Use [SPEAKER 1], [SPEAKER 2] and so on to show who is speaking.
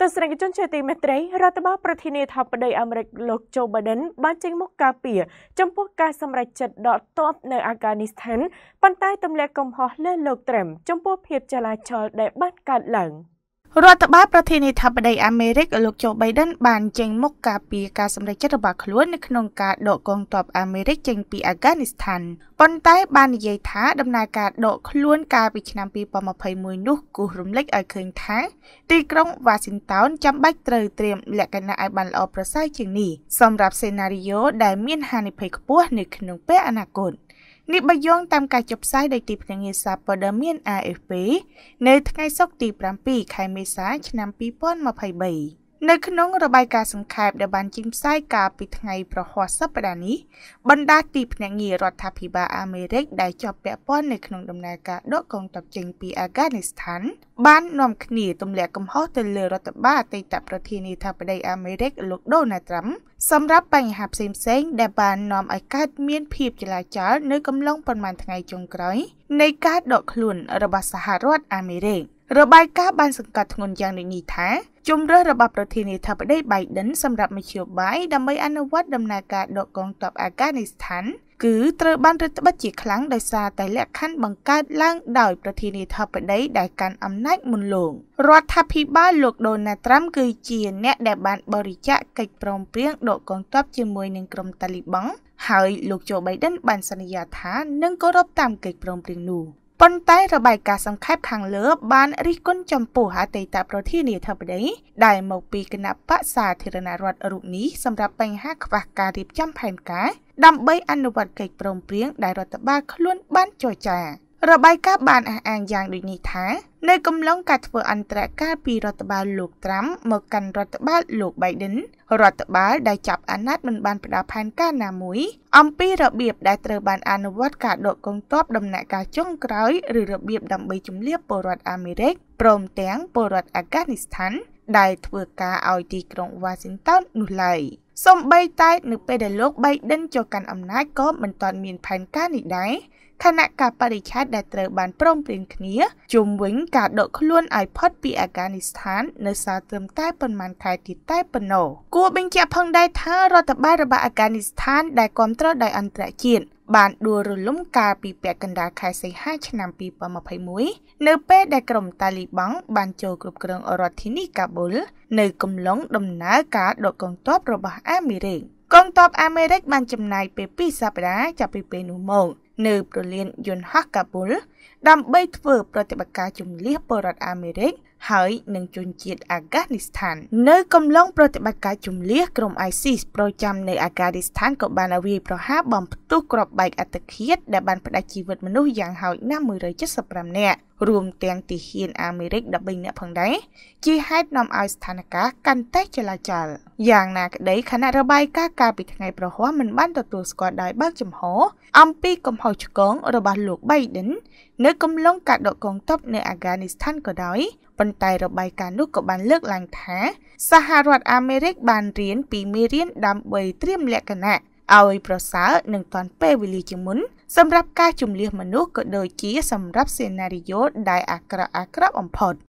[SPEAKER 1] ទស្សនិកជនជាទីមេត្រីរដ្ឋបាលប្រធានាធិបតីអាមេរិកលោក Joe Biden បានចេញមុខការពារចំពោះការសម្រេចចិត្តដកទ័ពនៅអាហ្គានីស្ថានប៉ុន្តែទម្លាក់កំហុសលើលោក Trump ចំពោះភាពចលាចលដែលបានកើតឡើង។រដ្ឋបាលប្រធានាធិបតីអាមេរិកលោកโจ Biden បានចេញមុខការពីការសម្រេចចិត្តរបស់ខ្លួននៅក្នុងការដកកងទ័ពអាមេរិកចេញពីអាហ្គានីស្ថានប៉ុន្តែបាននិយាយថាដំណើរការដកខ្លួនកាលពីឆ្នាំ2021នោះគូសរំលេចឲ្យឃើញថាទីក្រុង Washington ចាំបាច់ត្រូវត្រៀមលក្ខណៈឲ្យបានល្អប្រសើរជាងនេះសម្រាប់សេណារីយ៉ូដែលមានហានិភ័យខ្ពស់នៅក្នុងពេលអនាគត។នេះបើយោងតាមការចុះផ្សាយដោយទីភ្នាក់ងារសារព័ត៌មាន AFP នៅថ្ងៃសុក្រទី7ខែមេសាឆ្នាំ2023នៅក្នុង របាយការណ៍សង្ខេបដែលបានចេញផ្សាយកាលពីថ្ងៃប្រហ័សសប្តាហ៍នេះបណ្ដាទីភ្នាក់ងាររដ្ឋាភិបាលអាមេរិកដែលជាប់ពាក់ព័ន្ធនៅក្នុងដំណើរការដកកងទ័ពចេញពីអាហ្គានីស្ថានបាននាំគ្នាទម្លាក់កំហុសទៅលើរដ្ឋបាលអតីតប្រធានាធិបតីអាមេរិកលោកដូណាល់ត្រាំសម្រាប់បញ្ហាផ្សេងៗដែលបាននាំឲ្យកើតមានភាពចលាចល នៅកំឡុងប៉ុន្មានថ្ងៃចុងក្រោយ នៃការដកខ្លួន របស់សហរដ្ឋអាមេរិករបាយការណ៍បានសង្កត់ធ្ងន់យ៉ាងដូចនេះថាជំរឿនរបស់ប្រធានាធិបតី Biden សម្រាប់មធ្យោបាយដើម្បីអនុវត្តដំណើរការដកកងទ័ពអាហ្គានីស្ថានគឺត្រូវបានរឹតត្បិតជាខ្លាំងដោយសារតែលក្ខខណ្ឌបង្កើតឡើងដោយប្រធានាធិបតីដែលកាន់អំណាចមុនលោករដ្ឋាភិបាលលោកដូណាល់ត្រាំគឺជាអ្នកដែលបានបរិច្ចាគកិច្ចព្រមព្រៀងដកកងទ័ពជាមួយនឹងក្រុមតាលីបង់ហើយលោកโจ Biden បានសន្យាថានឹងគោរពតាមកិច្ចព្រមព្រៀងនោះប៉ុន្តែរបាយការណ៍សង្ខេបខាងលើ បានរិះគន់ចំពោះអតីតប្រធានាធិបតីដែលមកពីគណៈបកសាធារណរដ្ឋរូបនេះសម្រាប់បញ្ហាខ្វះការរៀបចំផែនការដើម្បី អនុវត្តកិច្ចព្រមព្រៀងដែលរដ្ឋបាលខ្លួនបានចរចា។របាយការណ៍បានអះអាងយ៉ាងដូចនេះថានៅកំឡុងការធ្វើអន្តរការពីរដ្ឋបាលលោកត្រាំមកកាន់រដ្ឋបាលលោក Biden រដ្ឋបាលដែលចាប់អាណត្តិមិនបានផ្ដល់ផែនការណាមួយអំពីរបៀបដែលត្រូវបានអនុវត្តការដកកងទ័ពដំណាក់កាលចុងក្រោយឬរបៀបដើម្បីជំនះពលរដ្ឋអាមេរិកព្រមទាំងពលរដ្ឋអាហ្គានីស្ថានដែលធ្វើការឲ្យទីក្រុង Washington នោះឡើយ។សូម្បីតែនៅពេលដែលលោកបៃដិនចូលកាន់អំណាចក៏មិនទាន់មានផែនការនេះដែរខណៈការបរិឆេទដែលត្រូវបានព្រមព្រៀងគ្នាជុំវិញការដកខ្លួនឲ្យផុតពីអាហ្គានីស្ថាននៅសារត្រឹមតែប៉ុន្មានខែទៀតតែប៉ុណ្ណោះគួរបញ្ជាក់ផងដែរថារដ្ឋបាលរបស់អាហ្គានីស្ថានដែលគ្រប់គ្រងដោយអន្តរជាតិបានដួលរលំកាលពីពាក់កណ្ដាលខែសីហាឆ្នាំ2021នៅពេលដែលក្រុមតាលីបង់បានចូលគ្រប់គ្រងរដ្ឋធានីកាប៊ុលនៅកំឡុងដំណើរការដកកងទ័ពរបស់អាមេរិកកងទ័ពអាមេរិកបានចំណាយពេល2សប្តាហ៍ចាប់ពីពេលនោះមកនៅប្រលានយន្តហោះកាប៊ុលដើម្បីធ្វើប្រតិបត្តិការជំនះពលរដ្ឋអាមេរិកហើយនឹងជនជាតិអាហ្គានីស្ថាន នៅកំឡុងប្រតិបត្តិការជំលះក្រុម ISIS ប្រចាំនៅអាហ្គានីស្ថានក៏បានវាយប្រហារបំផ្ទុះគ្រាប់បែកអត្តឃាតដែលបានផ្ដាច់ជីវិតមនុស្សយ៉ាងហោចណាស់175នាក់រួមទាំងទីហ៊ានអាមេរិក13នាក់ផងដែរជាហេតុនាំឲ្យស្ថានភាពកាន់តែចលាចលយ៉ាងណាក្ដីគណៈរបាយការណ៍កាលពីថ្ងៃប្រហ័សមិនបានទទួលស្គាល់ដោយបើកចំហអំពីកំហុសឆ្គងរបស់លោក Biden នៅកំឡុងការដកកងទ័ពនៅអាហ្គានីស្ថានក៏ដោយប៉ុន្តែរបាយការណ៍នោះក៏បានលើកឡើងថា សហរដ្ឋអាមេរិក បានរៀនពីមេរៀនដើម្បីត្រៀមលក្ខណៈឲ្យប្រសើរនិងទាន់ពេលវេលាជាមុន សម្រាប់ការជំលះមនុស្សក៏ដូចជាសម្រាប់សេណារីយ៉ូដែលអាក្រក់អាក្រក់បំផុត។